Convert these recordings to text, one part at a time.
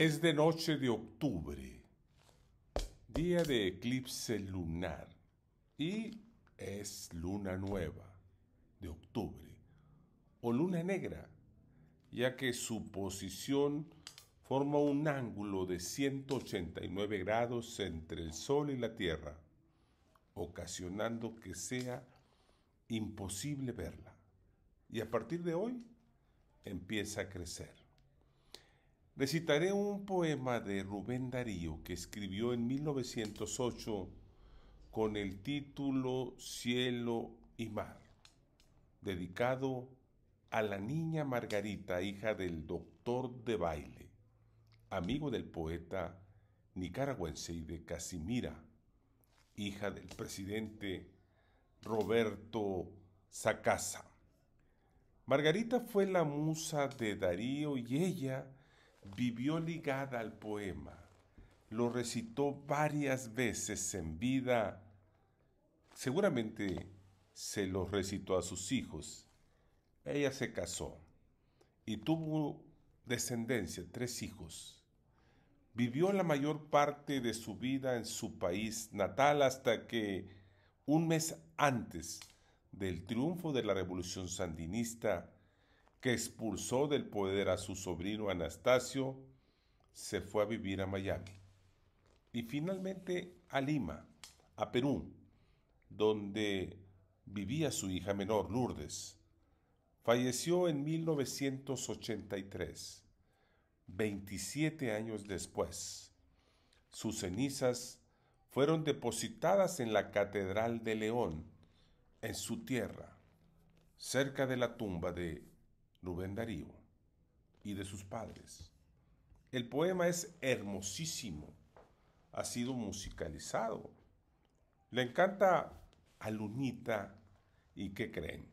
Es de noche de octubre, día de eclipse lunar y es luna nueva de octubre o luna negra, ya que su posición forma un ángulo de 189 grados entre el Sol y la Tierra, ocasionando que sea imposible verla. Y a partir de hoy empieza a crecer. Recitaré un poema de Rubén Darío que escribió en 1908 con el título Cielo y Mar, dedicado a la niña Margarita, hija del doctor de baile, amigo del poeta nicaragüense y de Casimira, hija del presidente Roberto Sacasa. Margarita fue la musa de Darío y ella vivió ligada al poema, lo recitó varias veces en vida, seguramente se lo recitó a sus hijos. Ella se casó y tuvo descendencia, tres hijos. Vivió la mayor parte de su vida en su país natal hasta que, un mes antes del triunfo de la revolución sandinista, que expulsó del poder a su sobrino Anastasio, se fue a vivir a Miami y finalmente a Lima, a Perú, donde vivía su hija menor, Lourdes. Falleció en 1983, 27 años después. Sus cenizas fueron depositadas en la Catedral de León, en su tierra, cerca de la tumba de Rubén Darío y de sus padres. El poema es hermosísimo, ha sido musicalizado. Le encanta a Lunita y ¿qué creen?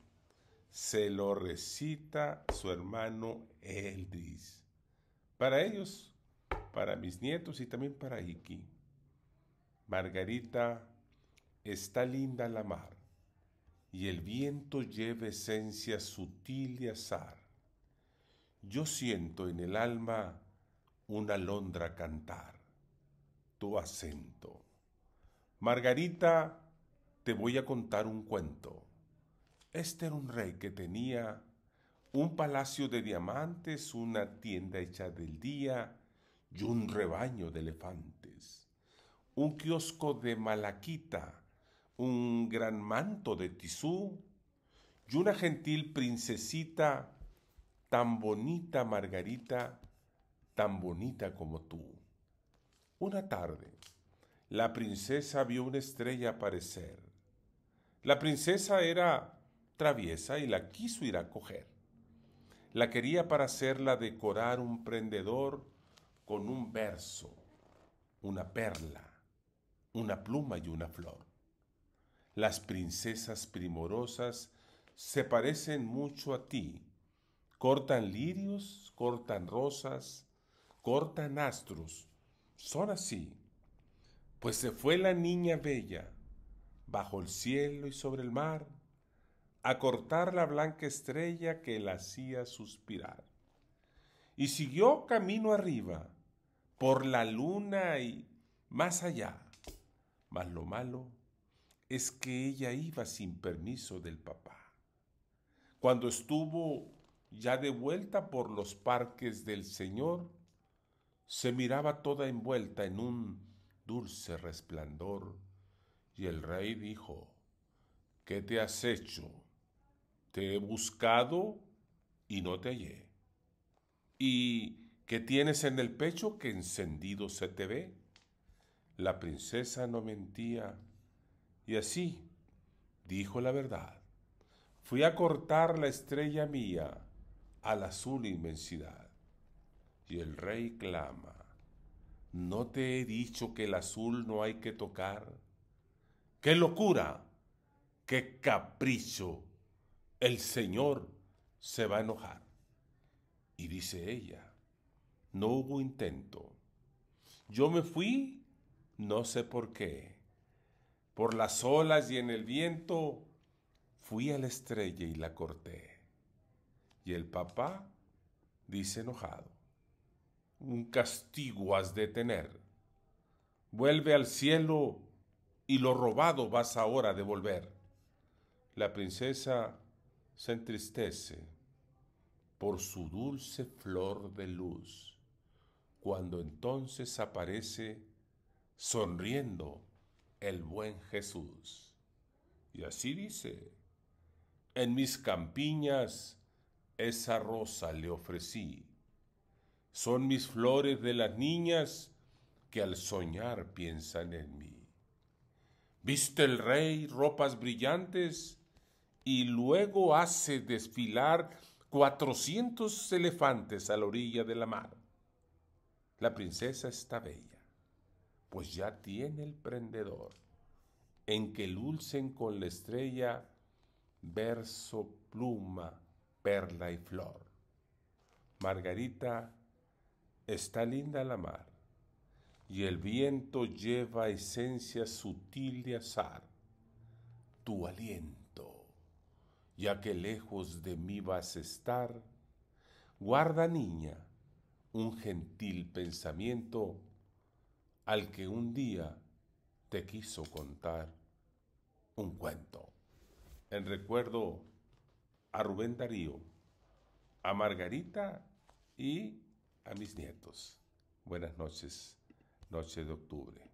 Se lo recita su hermano Eldris. Para ellos, para mis nietos y también para Iki. Margarita, está linda la mar y el viento lleva esencia sutil y azar. Yo siento en el alma una alondra cantar, tu acento. Margarita, te voy a contar un cuento. Este era un rey que tenía un palacio de diamantes, una tienda hecha del día y un rebaño de elefantes, un kiosco de malaquita, un gran manto de tisú y una gentil princesita tan bonita, Margarita, tan bonita como tú. Una tarde, la princesa vio una estrella aparecer. La princesa era traviesa y la quiso ir a coger. La quería para hacerla decorar un prendedor con un verso, una perla, una pluma y una flor. Las princesas primorosas se parecen mucho a ti. Cortan lirios, cortan rosas, cortan astros. Son así. Pues se fue la niña bella, bajo el cielo y sobre el mar, a cortar la blanca estrella que la hacía suspirar. Y siguió camino arriba, por la luna y más allá. más lo malo es que ella iba sin permiso del papá. Cuando estuvo ya de vuelta por los parques del Señor, se miraba toda envuelta en un dulce resplandor, y el rey dijo, ¿qué te has hecho? Te he buscado y no te hallé. ¿Y qué tienes en el pecho que encendido se te ve? La princesa no mentía y así dijo la verdad. Fui a cortar la estrella mía a la azul inmensidad. Y el rey clama, ¿no te he dicho que el azul no hay que tocar? ¡Qué locura! ¡Qué capricho! El Señor se va a enojar. Y dice ella, no hubo intento. Yo me fui, no sé por qué. Por las olas y en el viento fui a la estrella y la corté. Y el papá dice enojado, un castigo has de tener. Vuelve al cielo y lo robado vas ahora a devolver. La princesa se entristece por su dulce flor de luz, cuando entonces aparece sonriendo el buen Jesús. Y así dice, en mis campiñas esa rosa le ofrecí. Son mis flores de las niñas que al soñar piensan en mí. Viste el rey ropas brillantes y luego hace desfilar cuatrocientos elefantes a la orilla de la mar. La princesa está bella pues ya tiene el prendedor, en que dulcen con la estrella verso, pluma, perla y flor. Margarita, está linda la mar, y el viento lleva esencia sutil de azar, tu aliento, ya que lejos de mí vas a estar, guarda niña un gentil pensamiento al que un día te quiso contar un cuento. En recuerdo a Rubén Darío, a Margarita y a mis nietos. Buenas noches, noche de octubre.